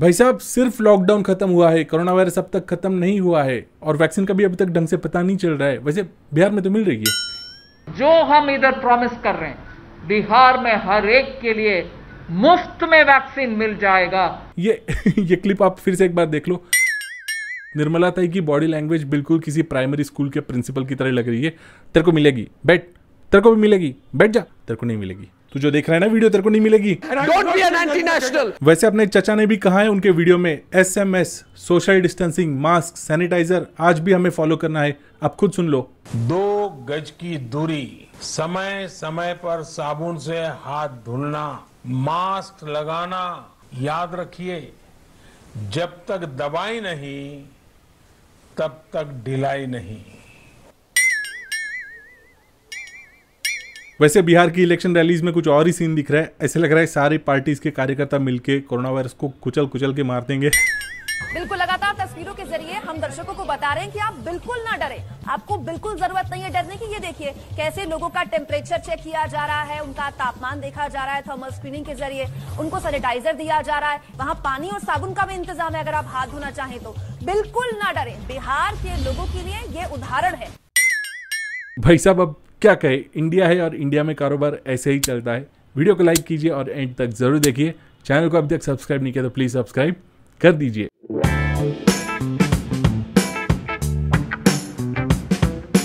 भाई साहब सिर्फ लॉकडाउन खत्म हुआ है कोरोना वायरस अब तक खत्म नहीं हुआ है और वैक्सीन का भी अभी तक ढंग से पता नहीं चल रहा है वैसे बिहार में तो मिल रही है जो हम इधर प्रॉमिस कर रहे हैं बिहार में हर एक के लिए मुफ्त में वैक्सीन मिल जाएगा ये ये क्लिप आप फिर से एक बार देख लो निर्मला ताई की बॉडी लैंग्वेज बिल्कुल किसी प्राइमरी स्कूल के प्रिंसिपल की तरह लग रही है तेरे को मिलेगी बैठ तेरे को भी मिलेगी बैठ जा तेरे को नहीं मिलेगी तू जो देख रहा है ना वीडियो तेरे को नहीं मिलेगी Don't be an anti-national. वैसे अपने चाचा ने भी कहा है उनके वीडियो में S M S social distancing mask sanitizer आज भी हमें फॉलो करना है आप खुद सुन लो दो गज की दूरी समय समय पर साबुन से हाथ धुलना मास्क लगाना याद रखिए जब तक दवाई नहीं तब तक ढिलाई नहीं वैसे बिहार की इलेक्शन रैलीज में कुछ और ही सीन दिख रहा है ऐसे लग रहा है सारी पार्टीज के कार्यकर्ता मिलके कोरोना वायरस को कुचल कुचल के मार देंगे बिल्कुल लगातार तस्वीरों के जरिए हम दर्शकों को बता रहे हैं कि आप बिल्कुल ना डरे आपको बिल्कुल जरूरत नहीं है डरने की ये देखिए कैसे लोगों का टेम्परेचर चेक किया जा रहा है उनका तापमान देखा जा रहा है थर्मल स्क्रीनिंग के जरिए उनको सैनिटाइजर दिया जा रहा है वहाँ पानी और साबुन का भी इंतजाम है अगर आप हाथ धोना चाहें तो बिल्कुल ना डरे बिहार के लोगों के लिए ये उदाहरण है भाई साहब अब क्या कहे इंडिया है और इंडिया में कारोबार ऐसे ही चलता है वीडियो को लाइक कीजिए और एंड तक ज़रूर देखिए चैनल को अभी तक सब्सक्राइब नहीं किया तो प्लीज़ सब्सक्राइब कर दीजिए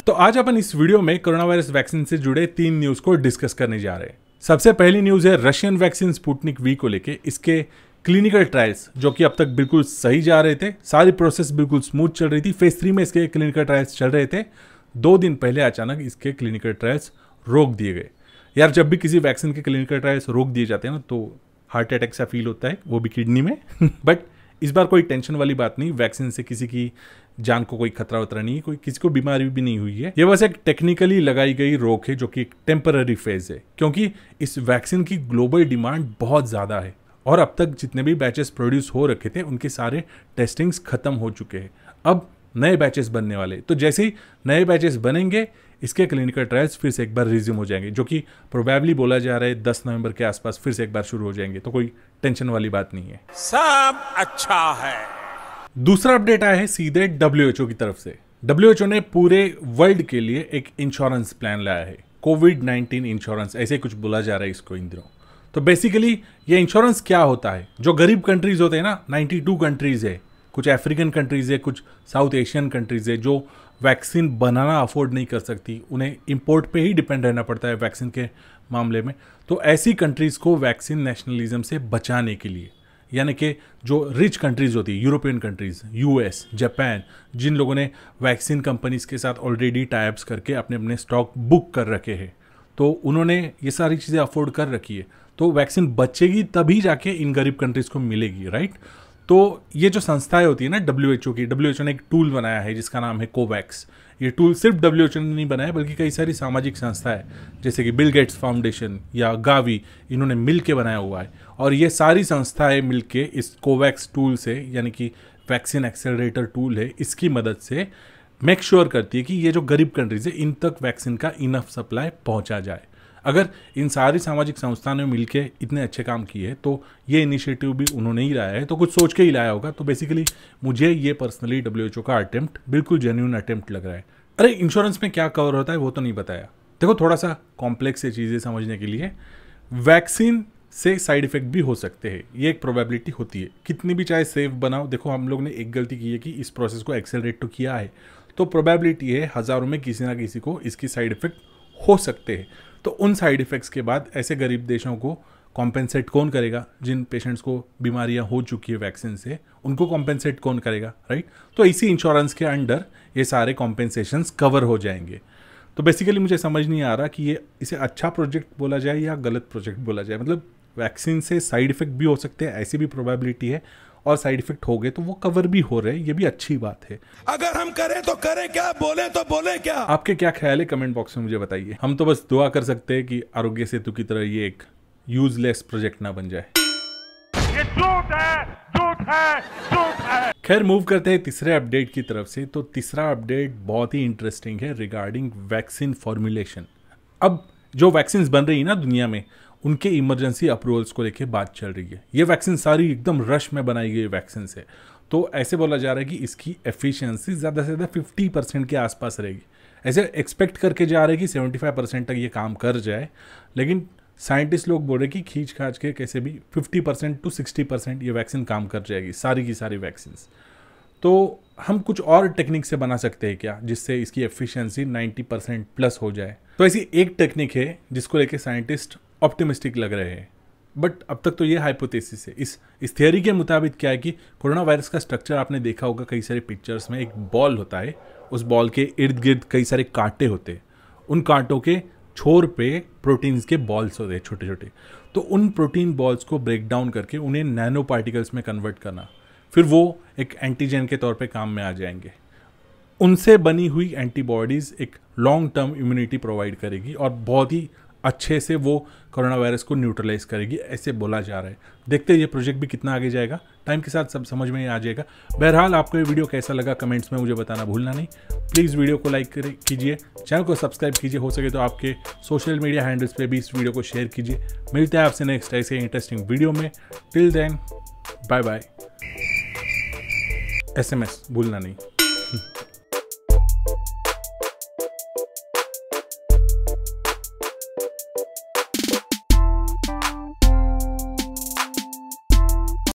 तो आज अपन इस वीडियो में कोरोना वायरस वैक्सीन से जुड़े तीन न्यूज़ को डिस्कस करने जा रहे हैं सबसे पहली न्यूज़ है रशियन वैक्सीन स्पुटनिक वी को लेके इसके क्लिनिकल ट्रायल्स जो कि अब तक बिल्कुल सही जा रहे थे सारी प्रोसेस बिल्कुल स्मूथ चल रही थी फेज थ्री में इसके क्लिनिकल ट्रायल्स चल रहे थे दो दिन पहले अचानक इसके क्लिनिकल ट्रायल्स रोक दिए गए यार जब भी किसी वैक्सीन के क्लिनिकल ट्रायल्स रोक दिए जाते हैं ना तो हार्ट अटैक सा फील होता है वो भी किडनी में बट इस बार कोई टेंशन वाली बात नहीं वैक्सीन से किसी की जान को कोई खतरा वतरा नहीं कोई किसी को बीमारी भी नहीं हुई है ये बस एक टेक्निकली लगाई गई रोक है जो कि एक टेम्पररी फेज है क्योंकि इस वैक्सीन की ग्लोबल डिमांड बहुत ज़्यादा है और अब तक जितने भी बैचेस प्रोड्यूस हो रखे थे उनके सारे टेस्टिंग्स खत्म हो चुके हैं अब नए बैचेस बनने वाले तो जैसे ही नए बैचेस बनेंगे इसके क्लिनिकल ट्रायल्स फिर से एक बार रिज्यूम हो जाएंगे जो कि प्रोबेबली बोला जा रहा है दस नवंबर के आसपास फिर से एक बार शुरू हो जाएंगे तो कोई टेंशन वाली बात नहीं है सब अच्छा है दूसरा अपडेट आया है सीधे डब्ल्यू की तरफ से डब्ल्यू ने पूरे वर्ल्ड के लिए एक इंश्योरेंस प्लान लाया है कोविड नाइन्टीन इंश्योरेंस ऐसे कुछ बोला जा रहा है इसको इन दिनों तो बेसिकली ये इंश्योरेंस क्या होता है जो गरीब कंट्रीज होते हैं ना 92 कंट्रीज है कुछ अफ्रीकन कंट्रीज़ है कुछ साउथ एशियन कंट्रीज़ है जो वैक्सीन बनाना अफोर्ड नहीं कर सकती उन्हें इम्पोर्ट पे ही डिपेंड रहना पड़ता है वैक्सीन के मामले में तो ऐसी कंट्रीज़ को वैक्सीन नेशनलिज्म से बचाने के लिए यानी कि जो रिच कंट्रीज़ होती है यूरोपियन कंट्रीज़ यूएस जापान जिन लोगों ने वैक्सीन कंपनीज़ के साथ ऑलरेडी टाइप्स करके अपने अपने स्टॉक बुक कर रखे हैं तो उन्होंने ये सारी चीज़ें अफोर्ड कर रखी है तो वैक्सीन बचेगी तभी जाके इन गरीब कंट्रीज़ को मिलेगी राइट तो ये जो संस्थाएं होती है ना डब्ल्यू की डब्ल्यू ने एक टूल बनाया है जिसका नाम है कोवैक्स ये टूल सिर्फ डब्ल्यू ने नहीं बनाया बल्कि कई सारी सामाजिक संस्थाएं जैसे कि बिल गेट्स फाउंडेशन या गावी इन्होंने मिल के बनाया हुआ है और ये सारी संस्थाएं मिल के इस कोवैक्स टूल से यानी कि वैक्सीन एक्सेलरेटर टूल है इसकी मदद से मेक श्योर sure करती है कि ये जो गरीब कंट्रीज है इन तक वैक्सीन का इनफ सप्लाई पहुंचा जाए अगर इन सारी सामाजिक संस्था ने मिलकर इतने अच्छे काम किए तो ये इनिशिएटिव भी उन्होंने ही लाया है तो कुछ सोच के ही लाया होगा तो बेसिकली मुझे ये पर्सनली डब्ल्यू का अटैम्प्ट बिल्कुल जेन्यून अटैम्प्ट लग रहा है अरे इंश्योरेंस में क्या कवर होता है वो तो नहीं बताया देखो थोड़ा सा कॉम्प्लेक्स है चीज़ें समझने के लिए वैक्सीन से साइड इफेक्ट भी हो सकते हैं ये एक प्रोबेबिलिटी होती है कितनी भी चाहे सेफ बनाओ देखो हम लोग ने एक गलती की है कि इस प्रोसेस को एक्सेलरेट तो किया है तो प्रोबेबिलिटी है हज़ारों में किसी ना किसी को इसकी साइड इफेक्ट हो सकते हैं तो उन साइड इफ़ेक्ट्स के बाद ऐसे गरीब देशों को कॉम्पेंसेट कौन करेगा जिन पेशेंट्स को बीमारियां हो चुकी है वैक्सीन से उनको कॉम्पेंसेट कौन करेगा राइट तो इसी इंश्योरेंस के अंडर ये सारे कॉम्पेंसेशन कवर हो जाएंगे तो बेसिकली मुझे समझ नहीं आ रहा कि ये इसे अच्छा प्रोजेक्ट बोला जाए या गलत प्रोजेक्ट बोला जाए मतलब वैक्सीन से साइड इफ़ेक्ट भी हो सकते हैं ऐसी भी प्रोबेबिलिटी है और साइड इफेक्ट हो गए तो वो कवर भी हो रहे हैं ये भी अच्छी बात है अगर हम करें तो करें क्या बोले तो बोले क्या आपके क्या ख्याल है कमेंट बॉक्स में मुझे बताइए हम तो बस दुआ कर सकते हैं कि आरोग्य सेतु की तरह ये एक यूजलेस प्रोजेक्ट ना बन जाए ये है है है खैर मूव करते हैं तीसरे अपडेट की तरफ से तो तीसरा अपडेट बहुत ही इंटरेस्टिंग है रिगार्डिंग वैक्सीन फॉर्मुलेशन अब जो वैक्सीन बन रही है ना दुनिया में उनके इमरजेंसी अप्रूवल्स को लेके बात चल रही है ये वैक्सीन सारी एकदम रश में बनाई गई वैक्सीन से तो ऐसे बोला जा रहा है कि इसकी एफिशिएंसी ज़्यादा से ज़्यादा फिफ्टी परसेंट के आसपास रहेगी ऐसे एक्सपेक्ट करके जा रहे हैं कि सेवेंटी फाइव परसेंट तक ये काम कर जाए लेकिन साइंटिस्ट लोग बोल रहे कि खींच खाँच के कैसे भी fifty percent to sixty percent ये वैक्सीन काम कर जाएगी सारी की सारी वैक्सीन तो हम कुछ और टेक्निक से बना सकते हैं क्या जिससे इसकी एफिशिएंसी 90 परसेंट प्लस हो जाए तो ऐसी एक टेक्निक है जिसको लेके साइंटिस्ट ऑप्टिमिस्टिक लग रहे हैं बट अब तक तो ये हाइपोथेसिस है इस इस थियोरी के मुताबिक क्या है कि कोरोना वायरस का स्ट्रक्चर आपने देखा होगा कई सारे पिक्चर्स में एक बॉल होता है उस बॉल के इर्द गिर्द कई सारे कांटे होते हैं उन कांटों के छोर पे प्रोटीन्स के बॉल्स होते हैं छोटे छोटे तो उन प्रोटीन बॉल्स को ब्रेक डाउन करके उन्हें नैनो पार्टिकल्स में कन्वर्ट करना फिर वो एक एंटीजन के तौर पर काम में आ जाएंगे उनसे बनी हुई एंटीबॉडीज़ एक लॉन्ग टर्म इम्यूनिटी प्रोवाइड करेगी और बहुत ही अच्छे से वो कोरोना वायरस को न्यूट्रलाइज करेगी ऐसे बोला जा रहा है देखते हैं ये प्रोजेक्ट भी कितना आगे जाएगा टाइम के साथ सब समझ में आ जाएगा बहरहाल आपको ये वीडियो कैसा लगा कमेंट्स में मुझे बताना भूलना नहीं प्लीज़ वीडियो को लाइक कीजिए चैनल को सब्सक्राइब कीजिए हो सके तो आपके सोशल मीडिया हैंडल्स पर भी इस वीडियो को शेयर कीजिए मिलते हैं आपसे नेक्स्ट ऐसे इंटरेस्टिंग वीडियो में टिल देन बाय बाय एस भूलना नहीं